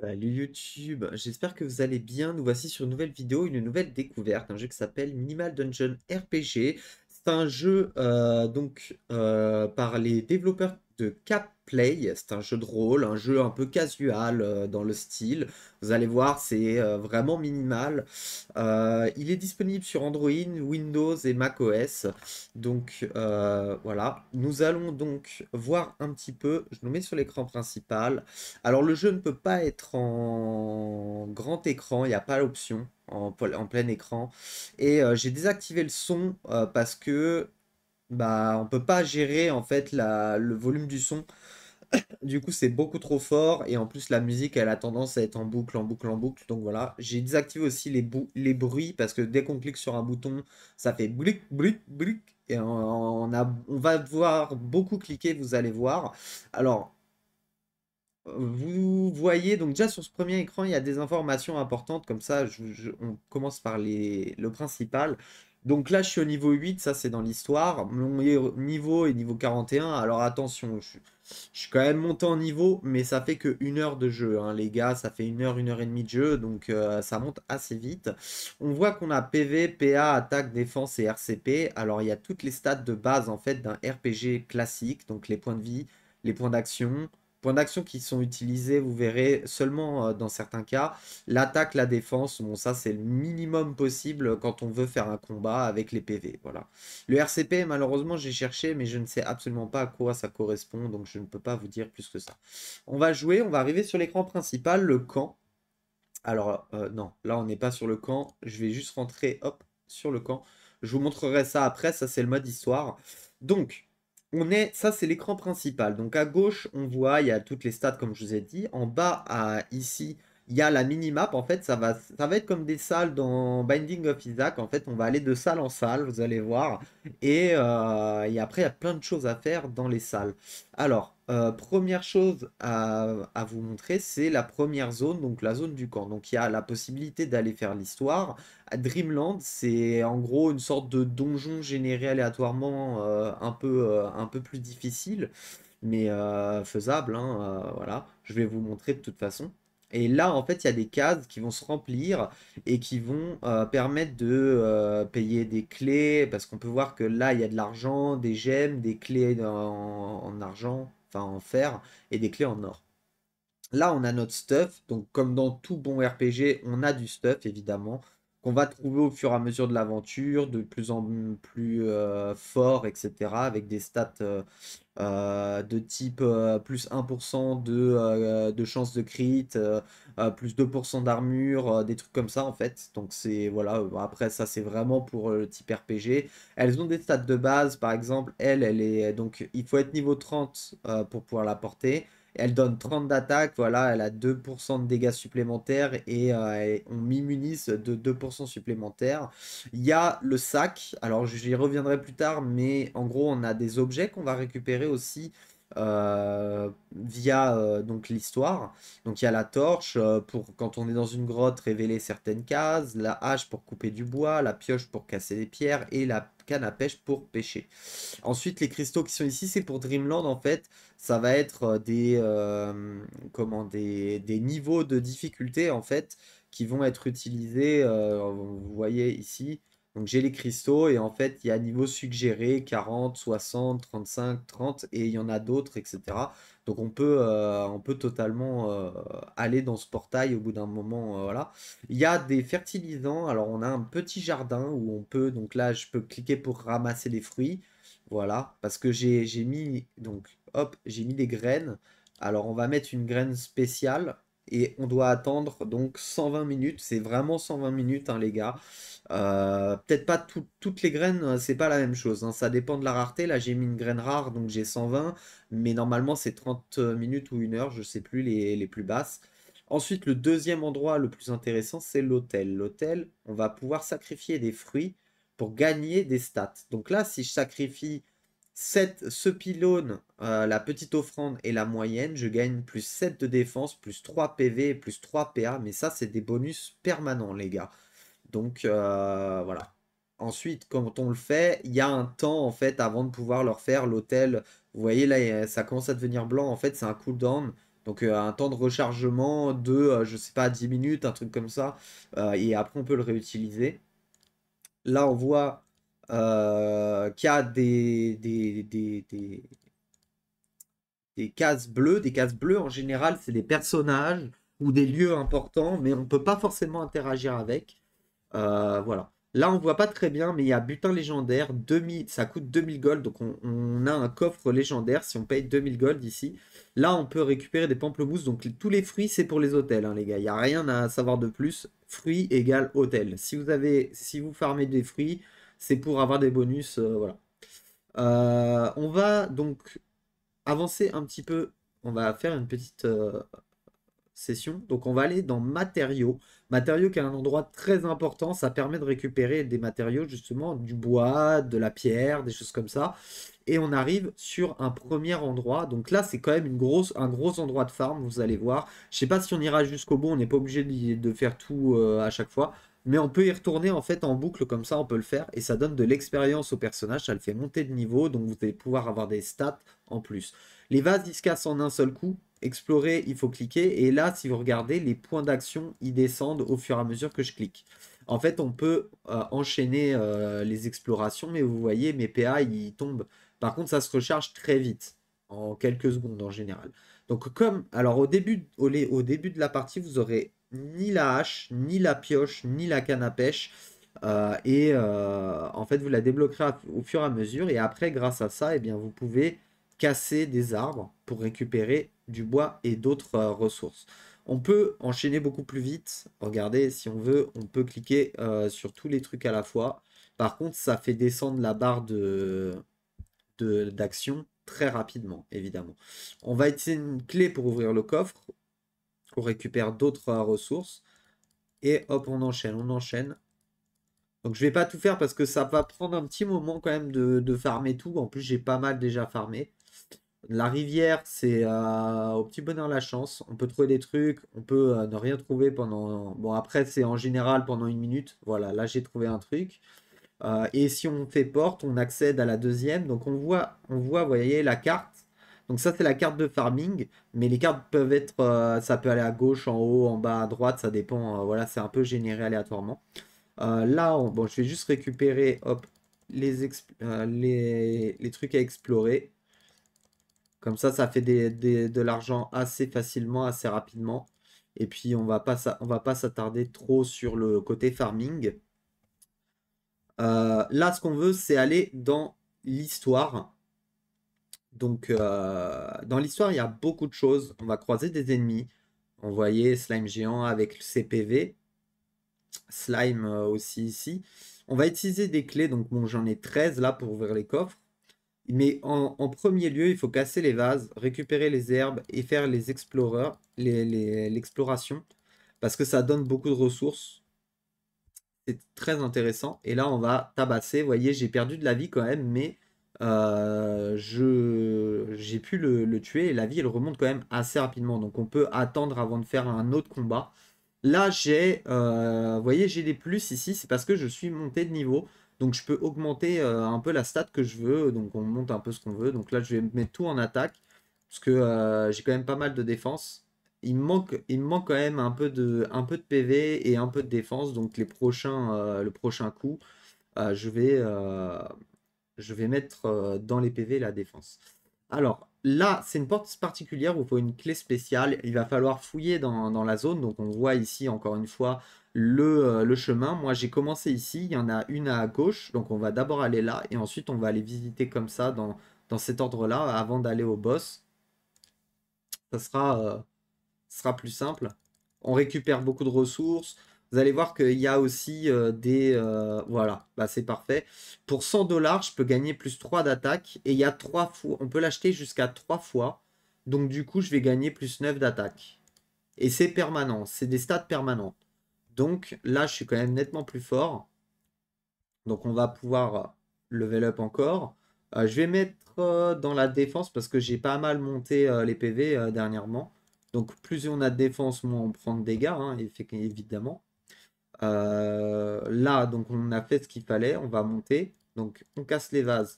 Salut YouTube, j'espère que vous allez bien. Nous voici sur une nouvelle vidéo, une nouvelle découverte, un jeu qui s'appelle Minimal Dungeon RPG. C'est un jeu euh, donc euh, par les développeurs cap Play. C'est un jeu de rôle, un jeu un peu casual euh, dans le style. Vous allez voir, c'est euh, vraiment minimal. Euh, il est disponible sur Android, Windows et mac os Donc voilà, nous allons donc voir un petit peu. Je nous mets sur l'écran principal. Alors le jeu ne peut pas être en grand écran, il n'y a pas l'option en, en, plein écran. Et j'ai désactivé le son parce que bah, on peut pas gérer en fait le volume du son. du coup, c'est beaucoup trop fort et en plus la musique, elle a tendance à être en boucle, en boucle, en boucle. Donc voilà, j'ai désactivé aussi les, les bruits parce que dès qu'on clique sur un bouton, ça fait blic, blic, blic et on, on va devoir beaucoup cliquer, vous allez voir. Alors, vous voyez, donc déjà sur ce premier écran, il y a des informations importantes, comme ça on commence par les, le principal. Donc là, je suis au niveau 8, ça c'est dans l'histoire. Mon niveau est niveau 41. Alors attention, je, suis quand même monté en niveau, mais ça fait que une heure de jeu, hein, les gars. Ça fait une heure, une heure et demie de jeu, donc euh, ça monte assez vite. On voit qu'on a PV, PA, attaque, défense et RCP. Alors il y a toutes les stats de base en fait d'un RPG classique, donc les points de vie, les points d'action, Points d'action qui sont utilisés, vous verrez, seulement euh, dans certains cas. L'attaque, la défense, bon ça c'est le minimum possible quand on veut faire un combat avec les PV. Voilà. Le RCP, malheureusement, j'ai cherché, mais je ne sais absolument pas à quoi ça correspond, donc je ne peux pas vous dire plus que ça. On va jouer, on va arriver sur l'écran principal, le camp. Alors, euh, non, là on n'est pas sur le camp. Je vais juste rentrer, hop, sur le camp. Je vous montrerai ça après, ça c'est le mode histoire. Donc, on est, ça c'est l'écran principal. Donc à gauche, on voit, il y a toutes les stats comme je vous ai dit. En bas, à, ici, il y a la minimap, en fait, ça va, ça va être comme des salles dans Binding of Isaac. En fait, on va aller de salle en salle, vous allez voir. Et, euh, après, il y a plein de choses à faire dans les salles. Alors, euh, première chose à, vous montrer, c'est la première zone, donc la zone du camp. Donc, il y a la possibilité d'aller faire l'histoire. Dreamland, c'est en gros une sorte de donjon généré aléatoirement euh, un, peu, un peu plus difficile, mais faisable. Hein, voilà, je vais vous montrer de toute façon. Et là, en fait, il y a des cases qui vont se remplir et qui vont euh, permettre de euh, payer des clés, parce qu'on peut voir que là, il y a de l'argent, des gemmes, des clés en, en, argent, enfin en fer, et des clés en or. Là, on a notre stuff, donc comme dans tout bon RPG, on a du stuff, évidemment qu'on va trouver au fur et à mesure de l'aventure, de plus en plus euh, fort, etc., avec des stats euh, euh, de type plus 1% de, de chance de crit, plus 2% d'armure, des trucs comme ça, en fait. Donc, c'est, voilà, après, ça, c'est vraiment pour le type RPG. Elles ont des stats de base, par exemple, elle, elle est, donc, il faut être niveau 30 pour pouvoir la porter. Elle donne 30 d'attaque, voilà, elle a 2% de dégâts supplémentaires et euh, on m'immunise de 2% supplémentaires. Il y a le sac, alors j'y reviendrai plus tard, mais en gros on a des objets qu'on va récupérer aussi euh, via euh, donc l'histoire. Donc il y a la torche euh, pour quand on est dans une grotte révéler certaines cases, la hache pour couper du bois, la pioche pour casser des pierres et la canne à pêche pour pêcher. Ensuite les cristaux qui sont ici c'est pour Dreamland en fait, ça va être des comment des, niveaux de difficulté en fait qui vont être utilisés. vous voyez ici donc j'ai les cristaux et en fait il y a niveau suggéré 40, 60, 35, 30 et il y en a d'autres, etc. Donc on peut, euh, on peut totalement euh, aller dans ce portail au bout d'un moment. Euh, voilà. Il y a des fertilisants. Alors on a un petit jardin où on peut, donc là je peux cliquer pour ramasser les fruits. Voilà, parce que j'ai mis, donc hop, j'ai mis des graines. Alors on va mettre une graine spéciale et on doit attendre donc 120 minutes. C'est vraiment 120 minutes, hein, les gars. Euh, peut-être pas toutes les graines, hein, c'est pas la même chose. Hein. Ça dépend de la rareté. Là, j'ai mis une graine rare, donc j'ai 120. Mais normalement, c'est 30 euh, minutes ou une heure, je sais plus, les, les plus basses. Ensuite, le deuxième endroit le plus intéressant, c'est l'hôtel. L'hôtel, on va pouvoir sacrifier des fruits pour gagner des stats. Donc là, si je sacrifie ce pylône euh, la petite offrande et la moyenne, je gagne plus 7 de défense, plus 3 PV plus 3 PA. Mais ça, c'est des bonus permanents, les gars. Donc, euh, voilà. Ensuite, quand on le fait, il y a un temps, en fait, avant de pouvoir leur faire l'hôtel. Vous voyez, là, ça commence à devenir blanc. En fait, c'est un cooldown. Donc euh, un temps de rechargement de, je je sais pas, 10 minutes, un truc comme ça. et après, on peut le réutiliser. Là, on voit qu'il y a des, des cases bleues. Des cases bleues, en général, c'est des personnages ou des lieux importants, mais on ne peut pas forcément interagir avec. Euh, voilà. Là, on voit pas très bien, mais il y a butin légendaire. 2000, ça coûte 2000 gold, donc on, a un coffre légendaire si on paye 2000 gold ici. Là, on peut récupérer des pamplemousses, donc tous les fruits, c'est pour les hôtels, hein, les gars. Il n'y a rien à savoir de plus. Fruits égale hôtel. Si vous, avez, si vous farmez des fruits, c'est pour avoir des bonus, euh, voilà. Euh, on va donc avancer un petit peu, on va faire une petite euh, session. Donc on va aller dans matériaux. Matériaux qui est un endroit très important. Ça permet de récupérer des matériaux justement, du bois, de la pierre, des choses comme ça. Et on arrive sur un premier endroit. Donc là, c'est quand même une grosse, un gros endroit de farm, vous allez voir. Je ne sais pas si on ira jusqu'au bout, on n'est pas obligé de faire tout euh, à chaque fois mais on peut y retourner en fait en boucle comme ça, on peut le faire, et ça donne de l'expérience au personnage, ça le fait monter de niveau, donc vous allez pouvoir avoir des stats en plus. Les vases, ils se cassent en un seul coup, explorer, il faut cliquer, et là, si vous regardez, les points d'action, ils descendent au fur et à mesure que je clique. En fait, on peut euh, enchaîner euh, les explorations, mais vous voyez, mes PA, ils tombent. Par contre, ça se recharge très vite, en quelques secondes en général. Donc comme, alors au début, au début de la partie, vous aurez ni la hache, ni la pioche, ni la canne à pêche. Euh, et euh, en fait, vous la débloquerez au fur et à mesure. Et après, grâce à ça, eh bien, vous pouvez casser des arbres pour récupérer du bois et d'autres euh, ressources. On peut enchaîner beaucoup plus vite. Regardez, si on veut, on peut cliquer sur tous les trucs à la fois. Par contre, ça fait descendre la barre de d'action très rapidement, évidemment. On va utiliser une clé pour ouvrir le coffre. On récupère d'autres euh, ressources. Et hop, on enchaîne, on enchaîne. Donc je vais pas tout faire parce que ça va prendre un petit moment quand même de, de farmer tout. En plus j'ai pas mal déjà farmé. La rivière, c'est euh, au petit bonheur la chance. On peut trouver des trucs, on peut euh, ne rien trouver pendant... Bon après c'est en général pendant une minute. Voilà, là j'ai trouvé un truc. et si on fait porte, on accède à la deuxième. Donc on voit, on voit, voyez, la carte donc ça c'est la carte de farming, mais les cartes peuvent être, euh, ça peut aller à gauche, en haut, en bas, à droite, ça dépend. Euh, voilà, c'est un peu généré aléatoirement. Euh, là, bon, je vais juste récupérer, hop, les, les, trucs à explorer. Comme ça, ça fait des, de l'argent assez facilement, assez rapidement. Et puis on va pas, on va pas s'attarder trop sur le côté farming. là, ce qu'on veut, c'est aller dans l'histoire. Donc, euh, dans l'histoire, il y a beaucoup de choses. On va croiser des ennemis. On voyait Slime géant avec le CPV. Slime euh, aussi ici. On va utiliser des clés. Donc, bon, j'en ai 13 là pour ouvrir les coffres. Mais en, premier lieu, il faut casser les vases, récupérer les herbes et faire les exploreurs, l'exploration. parce que ça donne beaucoup de ressources. C'est très intéressant. Et là, on va tabasser. Vous voyez, j'ai perdu de la vie quand même, mais euh, j'ai pu le, tuer et la vie elle remonte quand même assez rapidement. Donc on peut attendre avant de faire un autre combat. Là j'ai, euh, vous voyez j'ai des plus ici, c'est parce que je suis monté de niveau. Donc je peux augmenter euh, un peu la stat que je veux, donc on monte un peu ce qu'on veut. Donc là je vais mettre tout en attaque, parce que j'ai quand même pas mal de défense. Il me manque, il manque quand même un peu, de, un peu de PV et un peu de défense, donc les prochains, le prochain coup, je vais je vais mettre euh, dans les PV la défense. Alors là, c'est une porte particulière où il faut une clé spéciale. Il va falloir fouiller dans, la zone. Donc on voit ici encore une fois euh, le, chemin. Moi j'ai commencé ici, il y en a une à gauche. Donc on va d'abord aller là et ensuite on va aller visiter comme ça dans, cet ordre-là avant d'aller au boss. Ça sera, euh, sera plus simple. On récupère beaucoup de ressources. Vous allez voir qu'il y a aussi euh, des... Euh, voilà, bah, c'est parfait. Pour 100 dollars, je peux gagner plus 3 d'attaque. Et il y a 3 fois... On peut l'acheter jusqu'à 3 fois. Donc du coup, je vais gagner plus 9 d'attaque. Et c'est permanent. C'est des stats permanents. Donc là, je suis quand même nettement plus fort. Donc on va pouvoir euh, level up encore. je vais mettre dans la défense parce que j'ai pas mal monté les PV dernièrement. Donc plus on a de défense, moins on prend de dégâts, hein, évidemment. Euh, là, donc on a fait ce qu'il fallait, on va monter. Donc on casse les vases,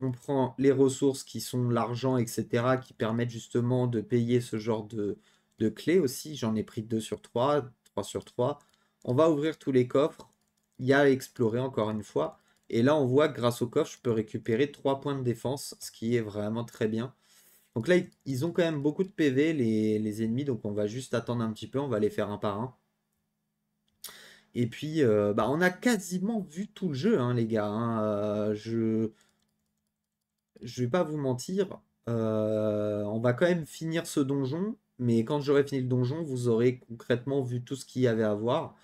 on prend les ressources qui sont l'argent, etc., qui permettent justement de payer ce genre de, clés aussi. J'en ai pris 2 sur 3, 3 sur 3. On va ouvrir tous les coffres. Il y a à explorer encore une fois. Et là, on voit que grâce au coffre, je peux récupérer 3 points de défense, ce qui est vraiment très bien. Donc là, ils ont quand même beaucoup de PV, les ennemis. Donc on va juste attendre un petit peu, on va les faire un par un. Et puis, euh, bah, on a quasiment vu tout le jeu, hein, les gars. Hein. Euh, je je vais pas vous mentir. Euh, on va quand même finir ce donjon. Mais quand j'aurai fini le donjon, vous aurez concrètement vu tout ce qu'il y avait à voir.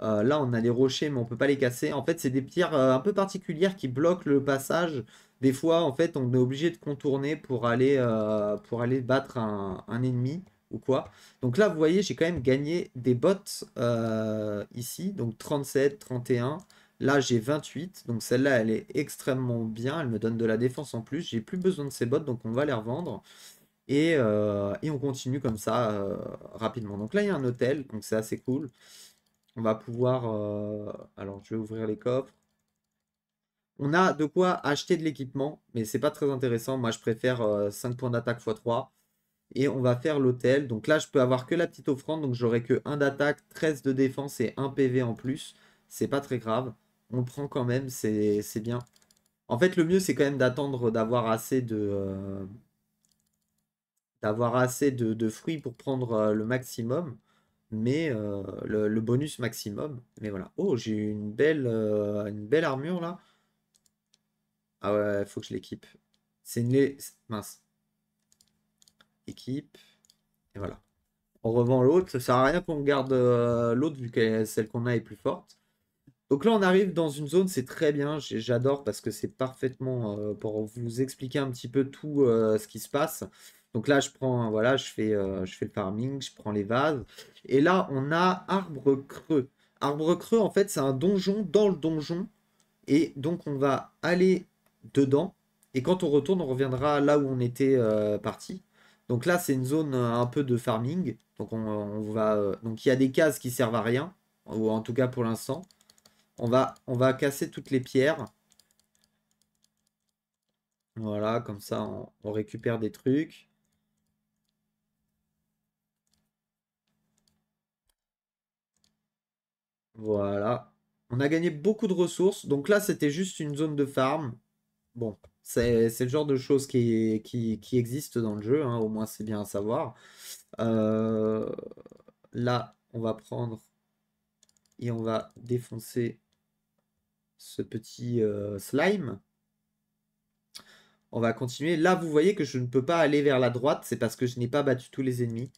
là, on a les rochers, mais on ne peut pas les casser. En fait, c'est des pierres un peu particulières qui bloquent le passage. Des fois, en fait, on est obligé de contourner pour aller, pour aller battre un ennemi quoi. Donc là, vous voyez, j'ai quand même gagné des bottes euh, ici, donc 37, 31. Là, j'ai 28, donc celle-là, elle est extrêmement bien. Elle me donne de la défense en plus. J'ai plus besoin de ces bottes, donc on va les revendre. Et, euh, on continue comme ça euh, rapidement. Donc là, il y a un hôtel, donc c'est assez cool. On va pouvoir... Alors, je vais ouvrir les coffres. On a de quoi acheter de l'équipement, mais c'est pas très intéressant. Moi, je préfère 5 points d'attaque x3. Et on va faire l'hôtel. Donc là, je peux avoir que la petite offrande. Donc j'aurai que 1 d'attaque, 13 de défense et 1 PV en plus. C'est pas très grave. On prend quand même, c'est bien. En fait, le mieux, c'est quand même d'attendre d'avoir assez de... Euh, d'avoir assez de, fruits pour prendre euh, le maximum. Mais euh, le, bonus maximum. Mais voilà. Oh, j'ai une belle, une belle armure là. Ah ouais, faut que je l'équipe. C'est une... Mince équipe. Et voilà. On revend l'autre. Ça sert à rien qu'on garde euh, l'autre vu que celle qu'on a est plus forte. Donc là, on arrive dans une zone, c'est très bien. J'adore parce que c'est parfaitement euh, pour vous expliquer un petit peu tout euh, ce qui se passe. Donc là, je prends, voilà, je fais, je fais le farming, je prends les vases. Et là, on a arbre creux. Arbre creux, en fait, c'est un donjon dans le donjon. Et donc, on va aller dedans. Et quand on retourne, on reviendra là où on était parti. Donc là, c'est une zone euh, un peu de farming. Donc on, euh, va, euh, donc il y a des cases qui servent à rien, ou en tout cas pour l'instant. On va, on va casser toutes les pierres. Voilà, comme ça, on, on récupère des trucs. Voilà. On a gagné beaucoup de ressources. Donc là, c'était juste une zone de farm. Bon, c'est le genre de choses qui, existent dans le jeu, hein, au moins c'est bien à savoir. Euh, là, on va prendre et on va défoncer ce petit euh, slime. On va continuer. Là, vous voyez que je ne peux pas aller vers la droite, c'est parce que je n'ai pas battu tous les ennemis.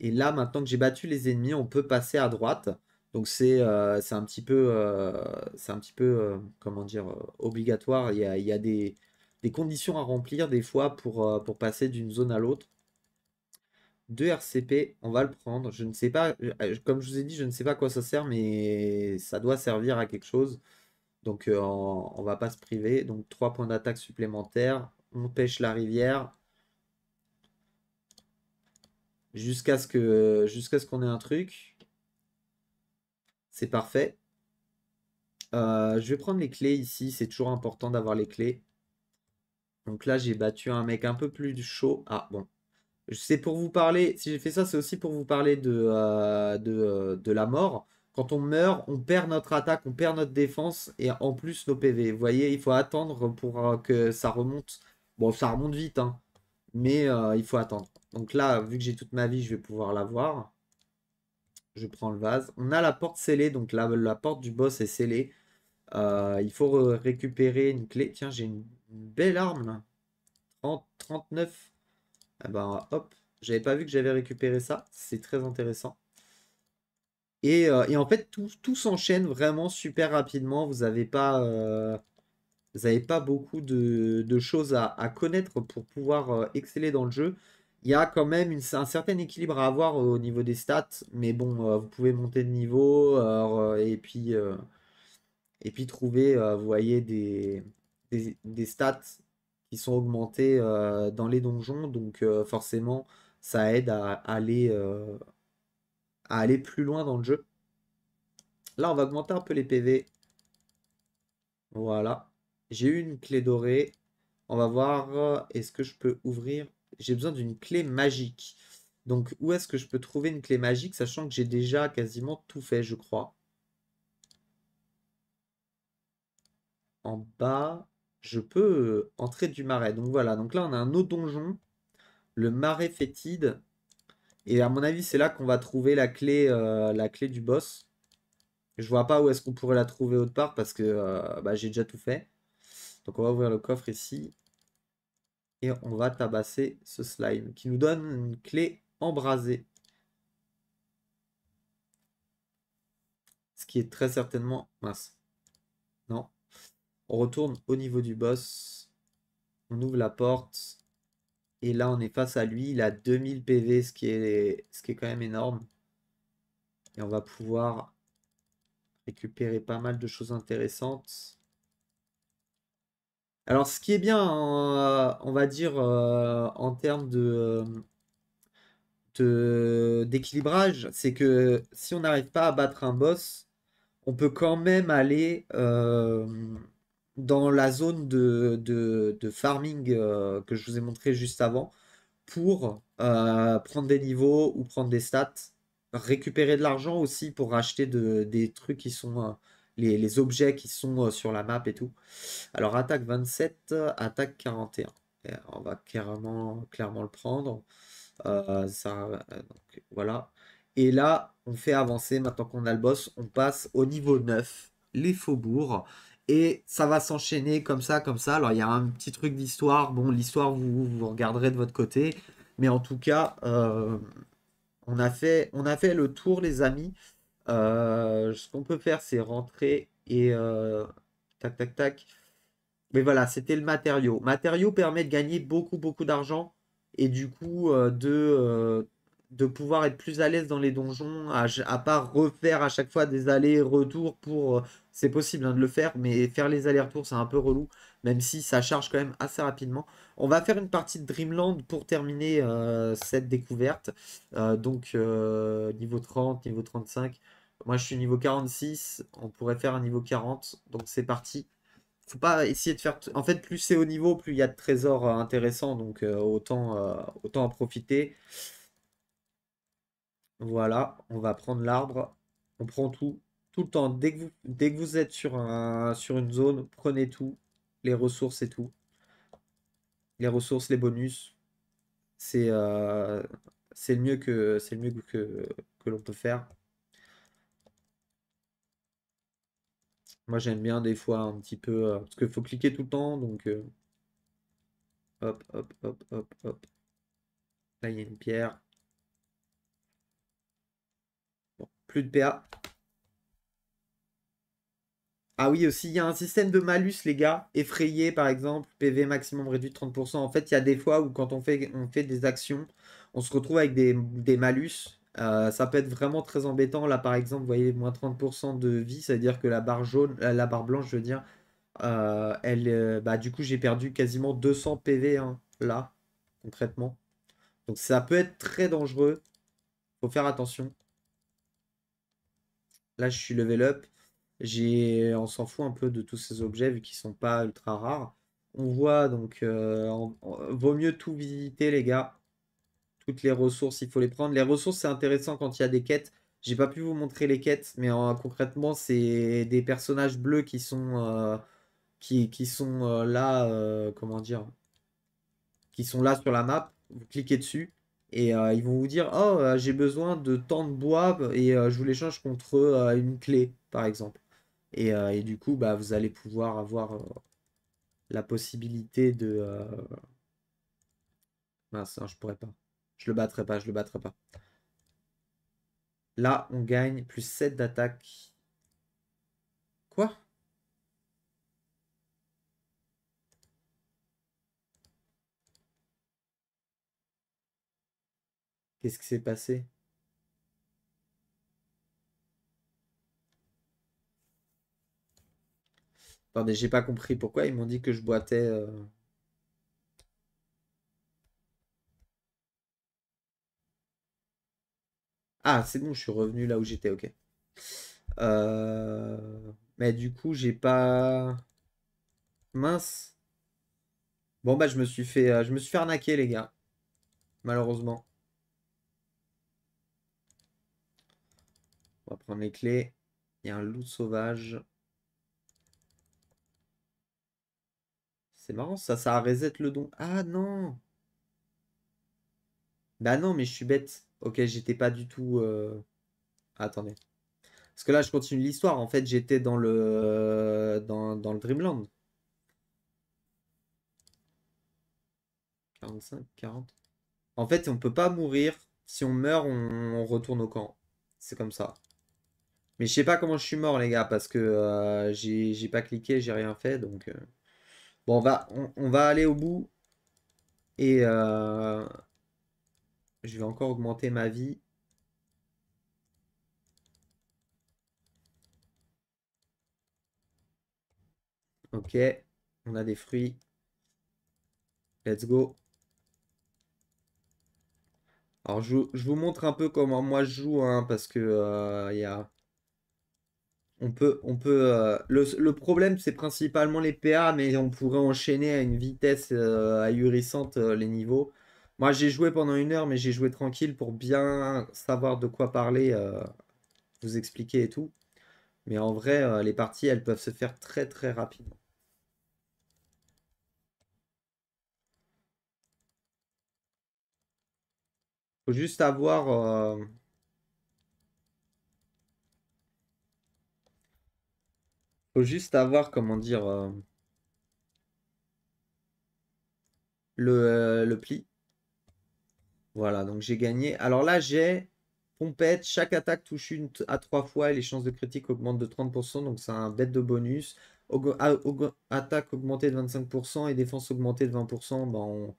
Et là, maintenant que j'ai battu les ennemis, on peut passer à droite. Donc euh, c'est un petit peu, euh, un petit peu euh, comment dire, obligatoire. Il y a, des, conditions à remplir des fois pour, pour passer d'une zone à l'autre. 2 RCP, on va le prendre. Je ne sais pas, comme je vous ai dit, je ne sais pas à quoi ça sert, mais ça doit servir à quelque chose. Donc on, ne va pas se priver. Donc trois points d'attaque supplémentaires. On pêche la rivière. Jusqu'à ce qu'on ait un truc. C'est parfait. Euh, je vais prendre les clés ici. C'est toujours important d'avoir les clés. Donc là, j'ai battu un mec un peu plus chaud. Ah, bon. C'est pour vous parler, si j'ai fait ça, c'est aussi pour vous parler de, euh, euh, de, la mort. Quand on meurt, on perd notre attaque, on perd notre défense et en plus nos PV. Vous voyez, il faut attendre pour que ça remonte. Bon, ça remonte vite, hein. mais il faut attendre. Donc là, vu que j'ai toute ma vie, je vais pouvoir l'avoir. Je prends le vase. On a la porte scellée, donc la, la porte du boss est scellée. Euh, il faut récupérer une clé. Tiens, j'ai une, belle arme là. 30, 39. Ah ben hop, j'avais pas vu que j'avais récupéré ça. C'est très intéressant. Et, euh, en fait, tout, s'enchaîne vraiment super rapidement. Vous n'avez pas, euh, pas beaucoup de, choses à, à, connaître pour pouvoir exceller dans le jeu il y a quand même un certain équilibre à avoir euh, au niveau des stats, mais bon, euh, vous pouvez monter de niveau euh, et puis et puis trouver, vous voyez, des, des, des, stats qui sont augmentées dans les donjons, donc forcément, ça aide à aller à aller plus loin dans le jeu. Là, on va augmenter un peu les PV. Voilà. J'ai eu une clé dorée. On va voir, est-ce que je peux ouvrir j'ai besoin d'une clé magique. Donc, où est-ce que je peux trouver une clé magique, sachant que j'ai déjà quasiment tout fait, je crois. En bas, je peux euh, entrer du marais. Donc voilà, donc là, on a un autre donjon, le marais fétide. Et à mon avis, c'est là qu'on va trouver la clé, euh, la clé du boss. Je vois pas où est-ce qu'on pourrait la trouver autre part parce que euh, bah, j'ai déjà tout fait. Donc on va ouvrir le coffre ici et on va tabasser ce slime qui nous donne une clé embrasée. Ce qui est très certainement mince. Non. On retourne au niveau du boss. On ouvre la porte. Et là, on est face à lui. Il a 2000 PV, ce qui est, ce qui est quand même énorme. Et on va pouvoir récupérer pas mal de choses intéressantes. Alors, ce qui est bien, on va dire, euh, en termes d'équilibrage, c'est que si on n'arrive pas à battre un boss, on peut quand même aller euh, dans la zone de, farming euh, que je vous ai montré juste avant pour prendre des niveaux ou prendre des stats, récupérer de l'argent aussi pour acheter des trucs qui sont les, objets qui sont euh, sur la map et tout. Alors attaque 27, attaque 41. on va clairement, clairement le prendre. Euh, ça, euh, voilà. Et là, on fait avancer, maintenant qu'on a le boss, on passe au niveau 9, les faubourgs. Et ça va s'enchaîner comme ça, comme ça. Alors il y a un petit truc d'histoire. Bon, l'histoire, vous, regarderez de votre côté. Mais en tout cas, on, a fait, on a fait le tour, les amis. Euh, ce qu'on peut faire, c'est rentrer et euh, tac, tac, tac. Mais voilà, c'était le matériau. Matériau permet de gagner beaucoup, beaucoup d'argent et du coup euh, de de pouvoir être plus à l'aise dans les donjons, à, part refaire à chaque fois des allers-retours pour... c'est possible hein, de le faire, mais faire les allers-retours, c'est un peu relou, même si ça charge quand même assez rapidement. On va faire une partie de Dreamland pour terminer cette découverte. donc, niveau 30, niveau 35, moi, je suis niveau 46. On pourrait faire un niveau 40. Donc, c'est parti. Faut pas essayer de faire. En fait, plus c'est au niveau, plus il y a de trésors euh, intéressants. Donc, euh, autant, euh, autant en profiter. Voilà. On va prendre l'arbre. On prend tout. Tout le temps. Dès que vous, êtes sur, un, sur une zone, prenez tout. Les ressources et tout. Les ressources, les bonus. C'est le mieux que, que, que l'on peut faire. Moi, j'aime bien des fois un petit peu. parce qu'il faut cliquer tout le temps. Donc. hop, hop, hop, hop, hop. Là, il y a une pierre. plus de PA. Ah oui, aussi, il y a un système de malus, les gars. Effrayé, par exemple, PV maximum réduit de 30%. En fait, il y a des fois où, quand on fait, on fait des actions, on se retrouve avec des, des malus euh, ça peut être vraiment très embêtant. Là, par exemple, vous voyez, moins 30% de vie, c'est-à-dire que la barre jaune, euh, la barre blanche, je veux dire, euh, elle, bah, du coup, j'ai perdu quasiment 200 PV hein, là, concrètement. Donc, ça peut être très dangereux. Faut faire attention. Là, je suis level up. J'ai, on s'en fout un peu de tous ces objets vu qu'ils sont pas ultra rares. On voit donc, on vaut mieux tout visiter, les gars. Toutes les ressources, il faut les prendre. Les ressources, c'est intéressant quand il y a des quêtes. J'ai pas pu vous montrer les quêtes, mais euh, concrètement, c'est des personnages bleus qui sont, euh, qui, qui, sont euh, là, comment dire, qui sont là sur la map. Vous cliquez dessus et ils vont vous dire Oh, j'ai besoin de tant de bois et je vous l'échange contre une clé, par exemple. Et, du coup, bah, vous allez pouvoir avoir la possibilité de. Mince, hein, je pourrais pas. Je le battrai pas, je le battrai pas. Là, on gagne plus 7 d'attaque. Quoi Qu'est-ce qui s'est passé Attendez, j'ai pas compris pourquoi ils m'ont dit que je boitais. Euh, Ah, c'est bon, je suis revenu là où j'étais, ok. Euh, mais du coup, j'ai pas... Mince. Bon, bah, je me suis fait, euh, je me suis fait arnaquer, les gars. Malheureusement. On va prendre les clés. Il y a un loup sauvage. C'est marrant, ça, ça reset le don. Ah non bah non, mais je suis bête. Ok, j'étais pas du tout. Euh, attendez. Parce que là, je continue l'histoire. En fait, j'étais dans le euh, dans, le Dreamland. 45, 40. En fait, on peut pas mourir. Si on meurt, on, retourne au camp. C'est comme ça. Mais je sais pas comment je suis mort, les gars, parce que euh, j'ai pas cliqué, j'ai rien fait. Donc. Bon, on va, va aller au bout. Et. Je vais encore augmenter ma vie. Ok, on a des fruits. Let's go. Alors, je, vous montre un peu comment moi je joue, hein, parce que euh, y a... On peut... On peut euh, le, problème, c'est principalement les PA, mais on pourrait enchaîner à une vitesse euh, ahurissante les niveaux. Moi, j'ai joué pendant une heure, mais j'ai joué tranquille pour bien savoir de quoi parler, euh, vous expliquer et tout. Mais en vrai, euh, les parties, elles peuvent se faire très très rapidement. Faut juste avoir... Euh... Faut juste avoir, comment dire... Euh, le pli. Voilà, donc j'ai gagné. Alors là, j'ai pompette. Chaque attaque touche une à trois fois et les chances de critique augmentent de 30%. Donc c'est un bête de bonus. attaque augmentée de 25% et défense augmentée de 20%. Ben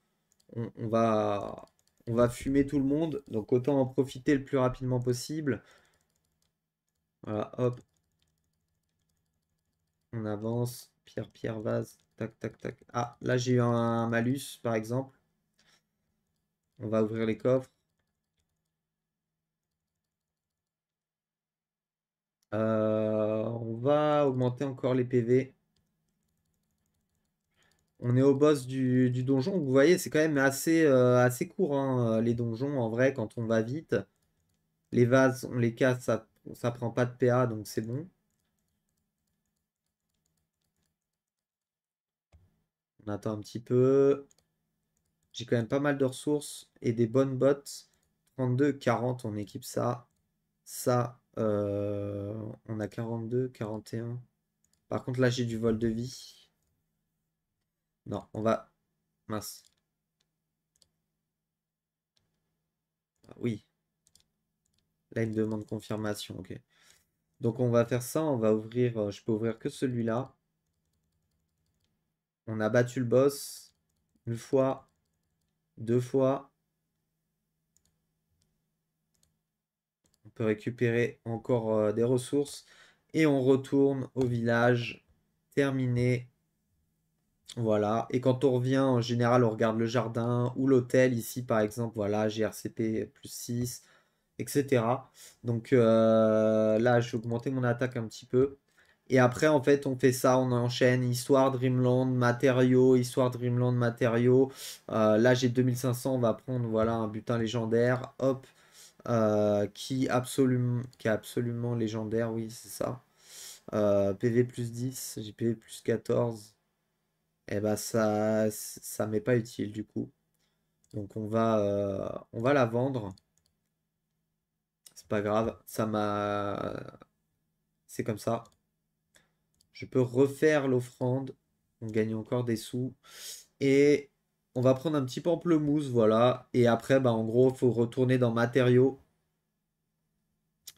on, va, fumer tout le monde. Donc autant en profiter le plus rapidement possible. Voilà, hop. On avance. Pierre, pierre, vase. Tac, tac, tac. Ah, là j'ai eu un malus par exemple. On va ouvrir les coffres. Euh, on va augmenter encore les PV. On est au boss du, donjon. Vous voyez, c'est quand même assez, euh, assez court, hein, euh, les donjons, en vrai, quand on va vite. Les vases, on les casse, ça, ça prend pas de PA, donc c'est bon. On attend un petit peu. J'ai quand même pas mal de ressources et des bonnes bottes. 32, 40, on équipe ça. Ça, euh, on a 42, 41. Par contre, là, j'ai du vol de vie. Non, on va... Mince. Ah oui. Là, il me demande confirmation, ok. Donc, on va faire ça. On va ouvrir... Euh, je peux ouvrir que celui-là. On a battu le boss. Une fois, deux fois. On peut récupérer encore euh, des ressources. Et on retourne au village. Terminé. Voilà. Et quand on revient, en général, on regarde le jardin ou l'hôtel. Ici, par exemple, voilà, GRCP plus 6, etc. Donc euh, là, j'ai augmenté mon attaque un petit peu. Et après, en fait, on fait ça, on enchaîne histoire Dreamland, matériaux, histoire Dreamland, matériaux. Euh, là, j'ai 2500, on va prendre voilà, un butin légendaire, hop, euh, qui, absolument, qui est absolument légendaire, oui, c'est ça. Euh, PV plus 10, j'ai PV plus 14. Et eh ben ça, ça m'est pas utile du coup. Donc on va, on va la vendre. C'est pas grave, ça m'a... C'est comme ça. Je peux refaire l'offrande. On gagne encore des sous. Et on va prendre un petit pamplemousse, voilà. Et après, bah, en gros, il faut retourner dans matériaux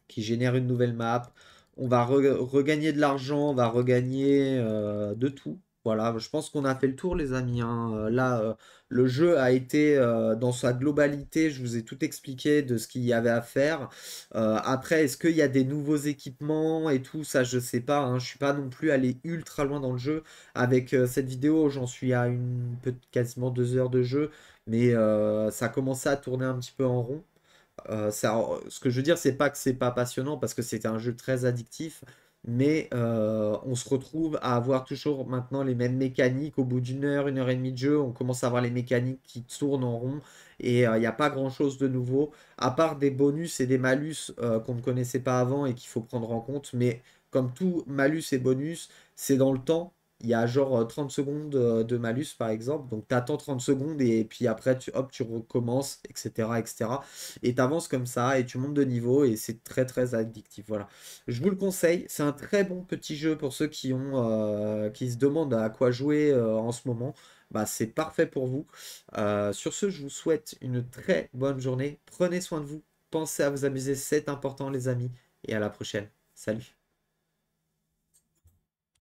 qui génère une nouvelle map. On va regagner de l'argent, on va regagner euh, de tout. Voilà, je pense qu'on a fait le tour, les amis. Hein. Euh, là, euh, le jeu a été euh, dans sa globalité, je vous ai tout expliqué de ce qu'il y avait à faire. après, est-ce qu'il y a des nouveaux équipements et tout ça, je sais pas. Hein. je ne suis pas non plus allé ultra loin dans le jeu avec cette vidéo. J'en suis à une quasiment deux heures de jeu, mais ça a commencé à tourner un petit peu en rond. ce que je veux dire, c'est pas que c'est pas passionnant parce que c'était un jeu très addictif mais euh, on se retrouve à avoir toujours maintenant les mêmes mécaniques. Au bout d'une heure, une heure et demie de jeu, on commence à avoir les mécaniques qui tournent en rond et euh, il n'y a pas grand-chose de nouveau, à part des bonus et des malus euh, qu'on ne connaissait pas avant et qu'il faut prendre en compte. Mais comme tout malus et bonus, c'est dans le temps il y a genre 30 euh, secondes euh, de malus par exemple. Donc tu attends 30 secondes et puis après tu hop tu recommences, etc. etc. Et tu avances comme ça et tu montes de niveau et c'est très très addictif. Voilà. Je vous le conseille, c'est un très bon petit jeu pour ceux qui ont euh, qui se demandent à quoi jouer en ce moment. Bah, c'est parfait pour vous. sur ce, je vous souhaite une très bonne journée. Prenez soin de vous. Pensez à vous amuser, c'est important les amis. Et à la prochaine. Salut